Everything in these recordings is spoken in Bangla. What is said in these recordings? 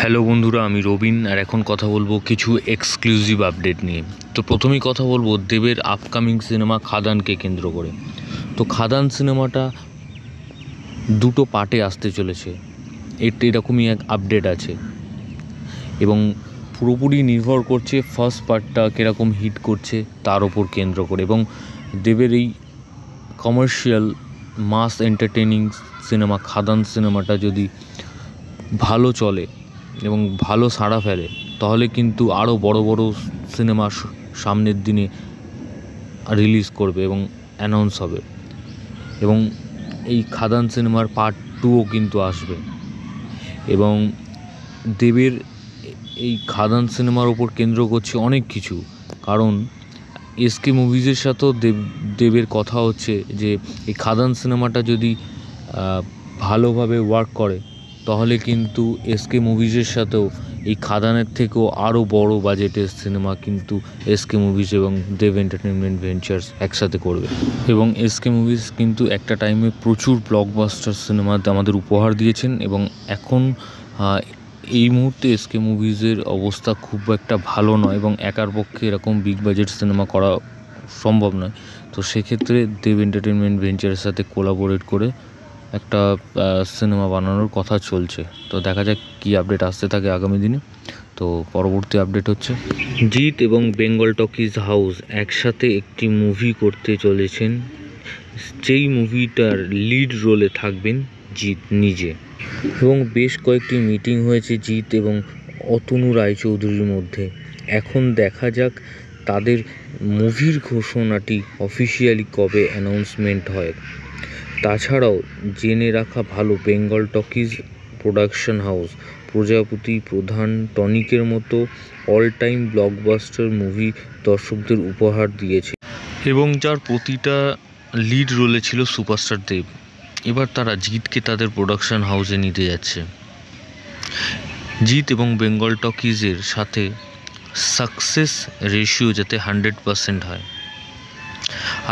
হ্যালো বন্ধুরা আমি রবিন আর এখন কথা বলবো কিছু এক্সক্লুসিভ আপডেট নিয়ে তো প্রথমেই কথা বলবো দেবের আপকামিং সিনেমা খাদানকে কেন্দ্র করে তো খাদান সিনেমাটা দুটো পার্টে আসতে চলেছে এরকমই এক আপডেট আছে এবং পুরোপুরি নির্ভর করছে ফার্স্ট পার্টটা কীরকম হিট করছে তার ওপর কেন্দ্র করে এবং দেবের এই commercial mass entertaining cinema Khadaan সিনেমাটা যদি ভালো চলে এবং ভালো সাড়া ফেলে তাহলে কিন্তু আরও বড় বড় সিনেমা সামনের দিনে রিলিজ করবে এবং অ্যানাউন্স হবে এবং এই খাদান সিনেমার পার্ট টুও কিন্তু আসবে এবং দেবের এই খাদান সিনেমার ওপর কেন্দ্র করছে অনেক কিছু কারণ এসকে মুভিজের সাথেও দেব দেবের কথা হচ্ছে যে এই খাদান সিনেমাটা যদি ভালোভাবে ওয়ার্ক করে তাহলে কিন্তু এসকে মুভিজের সাথেও এই খাদানের থেকেও আরও বড় বাজেটের সিনেমা কিন্তু এসকে মুভিজ এবং দেব এন্টারটেনমেন্ট ভেঞ্চার্স একসাথে করবে এবং এসকে মুভিজ কিন্তু একটা টাইমে প্রচুর ব্লকবাস্টার সিনেমাতে আমাদের উপহার দিয়েছেন এবং এখন এই মুহূর্তে এসকে মুভিজের অবস্থা খুব একটা ভালো নয় এবং একার পক্ষে এরকম বিগ বাজেট সিনেমা করা সম্ভব নয় তো সেক্ষেত্রে দেব এন্টারটেনমেন্ট ভেঞ্চারের সাথে কোলাবোরেট করে একটা সিনেমা বানানোর কথা চলছে তো দেখা যাক কী আপডেট আসতে থাকে আগামী দিনে তো পরবর্তী আপডেট হচ্ছে জিৎ এবং বেঙ্গল টকিজ হাউস একসাথে একটি মুভি করতে চলেছেন যেই মুভিটার লিড রোলে থাকবেন জিৎ নিজে এবং বেশ কয়েকটি মিটিং হয়েছে জিৎ এবং অতনু রায়চৌধুরীর মধ্যে এখন দেখা যাক তাদের মুভির ঘোষণাটি অফিসিয়ালি কবে অ্যানাউন্সমেন্ট হয় তাছাড়াও জেনে রাখা ভালো বেঙ্গল টকিজ প্রোডাকশন হাউস প্রজাপতি প্রধান টনিকের মতো অল টাইম ব্লকবাস্টার মুভি দর্শকদের উপহার দিয়েছে এবং যার প্রতিটা লিড রোলে ছিল সুপারস্টার দেব এবার তারা জিতকে তাদের প্রোডাকশন হাউসে নিতে যাচ্ছে জিত এবং বেঙ্গল টকিজের সাথে সাকসেস রেশিও যাতে হান্ড্রেড পারসেন্ট হয়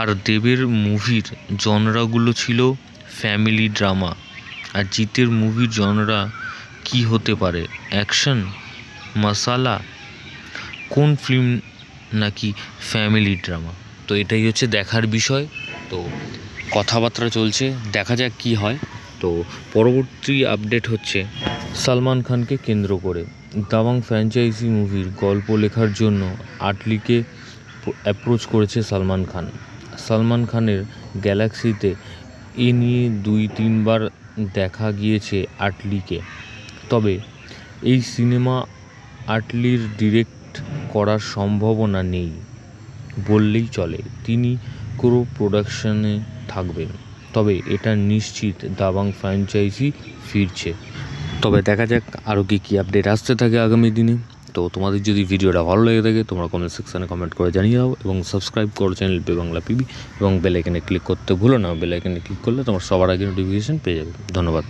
আর দেবের মুভির জনরাগুলো ছিল ফ্যামিলি ড্রামা আর জিতের মুভির জনরা কি হতে পারে অ্যাকশন মশালা কোন ফিল্ম নাকি ফ্যামিলি ড্রামা তো এটাই হচ্ছে দেখার বিষয় তো কথাবার্তা চলছে দেখা যাক কি হয় তো পরবর্তী আপডেট হচ্ছে সালমান খানকে কেন্দ্র করে দাবাং ফ্র্যাঞ্চাইজি মুভির গল্প লেখার জন্য আটলিকে অ্যাপ্রোচ করেছে সালমান খান সালমান খানের গ্যালাক্সিতে এ নিয়ে দুই তিনবার দেখা গিয়েছে আটলিকে তবে এই সিনেমা আটলির ডিরেক্ট করার সম্ভাবনা নেই বললেই চলে তিনি কোনো প্রোডাকশানে থাকবেন তবে এটা নিশ্চিত দাবাং ফ্র্যাঞ্চাইজি ফিরছে তবে দেখা যাক আরও কী কী আপডেট আসতে থাকে আগামী দিনে তো তোমাদের যদি ভিডিওটা ভালো লেগে থাকে তোমরা কমেন্ট সেকশানে কমেন্ট করে জানিয়ে দাও এবং সাবস্ক্রাইব করো চ্যানেল পে বাংলা পিবি এবং বেলাইকেনে ক্লিক করতে ভুলো না বেলাইকেনে ক্লিক করলে তোমার সবার আগে নোটিফিকেশান পেয়ে যাবে ধন্যবাদ